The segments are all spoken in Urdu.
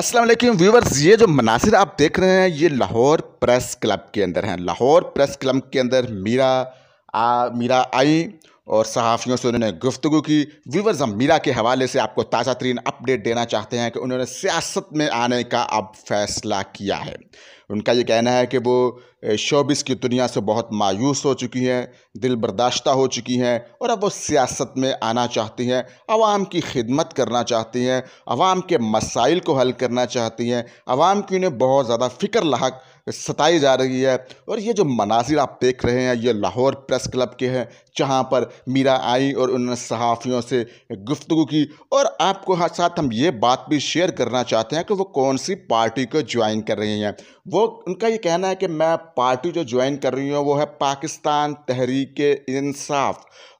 السلام علیکم ویورز یہ جو مناظر آپ دیکھ رہے ہیں یہ لاہور پریس کلب کے اندر ہیں لاہور پریس کلب کے اندر میرا میرا آئی اور صحافیوں سے انہوں نے گفتگو کی ویورز ہم میرا کے حوالے سے آپ کو تازہ ترین اپڈیٹ دینا چاہتے ہیں کہ انہوں نے سیاست میں آنے کا اب فیصلہ کیا ہے ان کا یہ کہنا ہے کہ وہ شوبس کی دنیا سے بہت مایوس ہو چکی ہیں دل برداشتہ ہو چکی ہیں اور اب وہ سیاست میں آنا چاہتی ہیں عوام کی خدمت کرنا چاہتی ہیں عوام کے مسائل کو حل کرنا چاہتی ہیں عوام کی انہیں بہت زیادہ فکر لاحق ستائی جا رہی ہے اور یہ جو مناظر آپ دیکھ رہے ہیں یہ لاہور پریس کلب کے ہیں جہاں پر میرا آئی اور انہوں نے صحافیوں سے گفتگو کی اور آپ کو ساتھ ہم یہ بات بھی شیئر کرنا چاہتے ہیں کہ وہ کون سی پارٹی کو جوائن کر رہی ہیں وہ وہ ان کا یہ کہنا ہے کہ میں پارٹی جو جوائن کر رہی ہوں وہ ہے پاکستان تحریک انصاف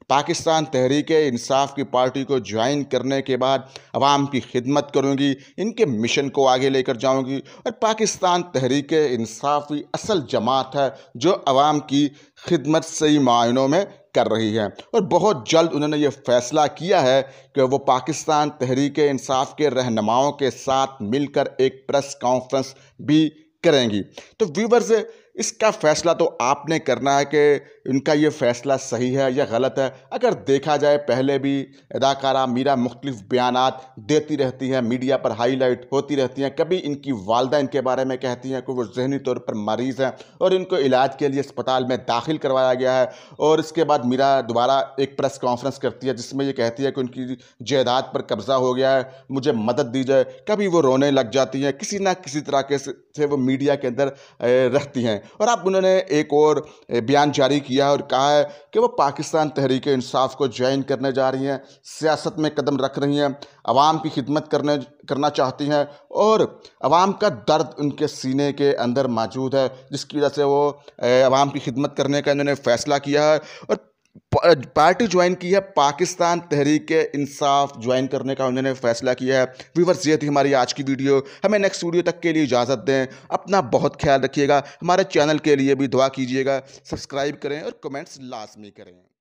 پاکستان تحریک انصاف کی پارٹی کو جوائن کرنے کے بعد عوام کی خدمت کروں گی ان کے مشن کو آگے لے کر جاؤں گی اور پاکستان تحریک انصاف بھی اصل جماعت ہے جو عوام کی خدمت صحیح معائنوں میں کر رہی ہے اور بہت جلد انہوں نے یہ فیصلہ کیا ہے کہ وہ پاکستان تحریک انصاف کے رہنماؤں کے ساتھ مل کر ایک پریس کانفرنس بھی کریں گی تو ویورز اس کا فیصلہ تو آپ نے کرنا ہے کہ ان کا یہ فیصلہ صحیح ہے یا غلط ہے اگر دیکھا جائے پہلے بھی اداکارہ میرا مختلف بیانات دیتی رہتی ہیں میڈیا پر ہائی لائٹ ہوتی رہتی ہیں کبھی ان کی والدہ ان کے بارے میں کہتی ہیں کہ وہ ذہنی طور پر مریض ہیں اور ان کو علاج کے لیے اسپتال میں داخل کروایا گیا ہے اور اس کے بعد میرا دوبارہ ایک پریس کانفرنس کرتی ہے جس میں یہ کہتی ہے کہ ان کی جائیداد پر قبضہ ہو گیا ہے مجھے مدد دی جائے کبھی وہ رونے لگ جاتی ہیں کسی نہ کسی طرح کے سے وہ میڈیا کے اندر رہتی ہیں اور اب انہوں نے ایک اور بیان جاری کیا دیا اور کہا ہے کہ وہ پاکستان تحریک انصاف کو جوائن کرنے جا رہی ہیں سیاست میں قدم رکھ رہی ہیں عوام کی خدمت کرنا چاہتی ہیں اور عوام کا درد ان کے سینے کے اندر موجود ہے جس کی وجہ سے وہ عوام کی خدمت کرنے کا انہوں نے فیصلہ کیا ہے اور پارٹی جوائن کی ہے پاکستان تحریک انصاف جوائن کرنے کا انہوں نے فیصلہ کیا ہے ویورز یہ تھی ہماری آج کی ویڈیو ہمیں نیکسٹ ویڈیو تک کے لیے اجازت دیں اپنا بہت خیال رکھیے گا ہمارے چینل کے لیے بھی دعا کیجیے گا سبسکرائب کریں اور کمنٹس لازمی کریں